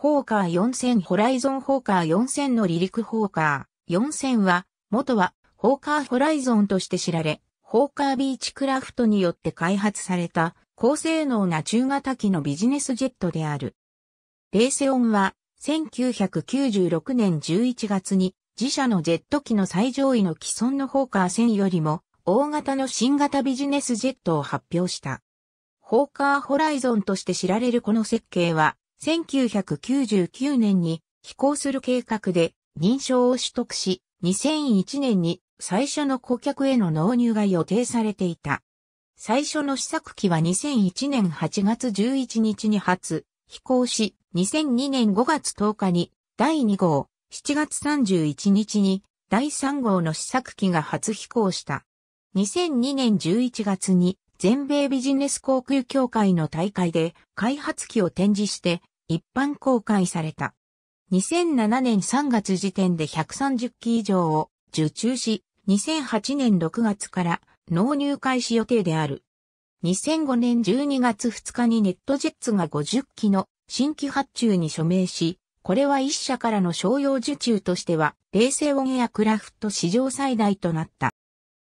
ホーカー4000ホライゾンホーカー4000の離陸ホーカー4000は、元はホーカーホライゾンとして知られ、ホーカービーチクラフトによって開発された高性能な中型機のビジネスジェットである。レーセオンは1996年11月に自社のジェット機の最上位の既存のホーカー1000よりも大型の新型ビジネスジェットを発表した。ホーカーホライゾンとして知られるこの設計は1999年に飛行する計画で認証を取得し、2001年に最初の顧客への納入が予定されていた。最初の試作機は2001年8月11日に初飛行し、2002年5月10日に第2号、7月31日に第3号の試作機が初飛行した。2002年11月に全米ビジネス航空協会の大会で開発機を展示して一般公開された。2007年3月時点で130機以上を受注し、2008年6月から納入開始予定である。2005年12月2日にネットジェッツが50機の新規発注に署名し、これは一社からの商用受注としては、冷静オンエアクラフト史上最大となった。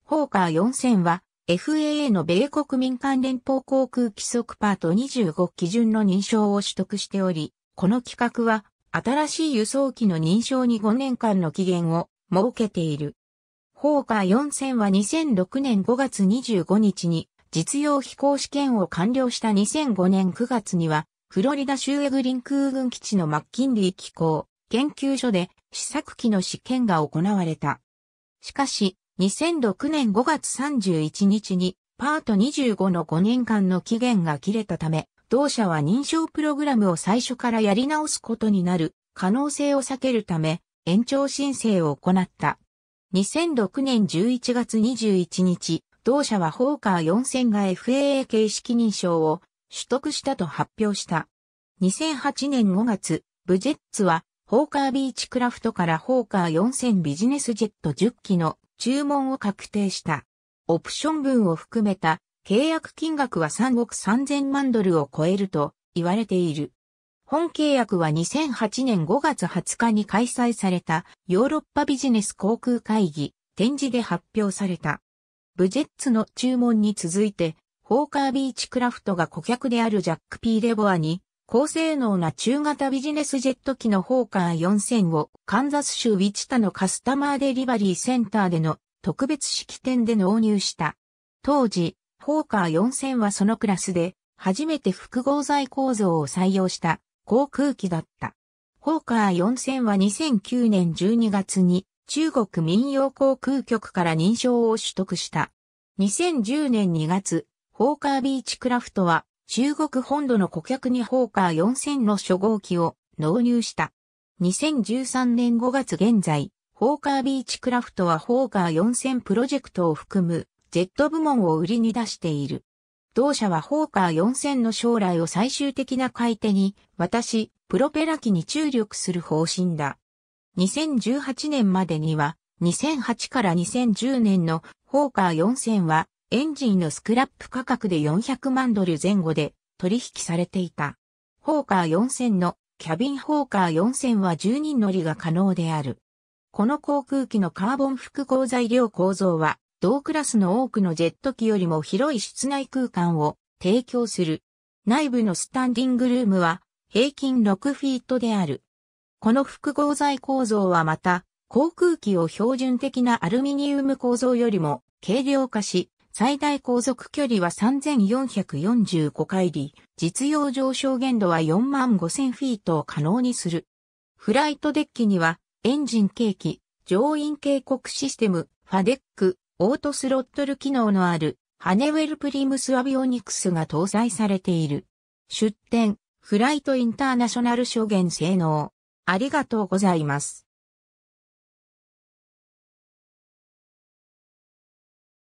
ホーカー4000は FAA の米国民間連邦航空規則パート25基準の認証を取得しており、この規格は新しい輸送機の認証に5年間の期限を設けている。ホーカー4000は2006年5月25日に実用飛行試験を完了した2005年9月にはフロリダ州エグリン空軍基地のマッキンリー機構研究所で試作機の試験が行われた。しかし、2006年5月31日にパート25の5年間の期限が切れたため、同社は認証プログラムを最初からやり直すことになる可能性を避けるため延長申請を行った。2006年11月21日、同社はホーカー4000が FAA 形式認証を取得したと発表した。2008年5月、ブジェッツはホーカービーチクラフトからホーカー4000ビジネスジェット10機の注文を確定した。オプション分を含めた契約金額は3億3000万ドルを超えると言われている。本契約は2008年5月20日に開催されたヨーロッパビジネス航空会議展示で発表された。ブジェッツの注文に続いて、ホーカービーチクラフトが顧客であるジャック・ピー・レボアに高性能な中型ビジネスジェット機のホーカー4000をカンザス州ウィチタのカスタマーデリバリーセンターでの特別式典で納入した。当時、ホーカー4000はそのクラスで初めて複合材構造を採用した航空機だった。ホーカー4000は2009年12月に中国民用航空局から認証を取得した。2010年2月、ホーカービーチクラフトは中国本土の顧客にホーカー4000の初号機を納入した。2013年5月現在、ホーカービーチクラフトはホーカー4000プロジェクトを含む Z 部門を売りに出している。同社はホーカー4000の将来を最終的な買い手に、私、プロペラ機に注力する方針だ。2018年までには、2008から2010年のホーカー4000はエンジンのスクラップ価格で400万ドル前後で取引されていた。ホーカー4000のキャビンホーカー4000は10人乗りが可能である。この航空機のカーボン複合材料構造は、同クラスの多くのジェット機よりも広い室内空間を提供する。内部のスタンディングルームは平均6フィートである。この複合材構造はまた、航空機を標準的なアルミニウム構造よりも軽量化し、最大航続距離は3445海里、実用上昇限度は4万5000フィートを可能にする。フライトデッキには、エンジン計器、乗員警告システム、ファデック、オートスロットル機能のある、ハネウェルプリムスアビオニクスが搭載されている。出展、フライトインターナショナル証言性能。ありがとうございます。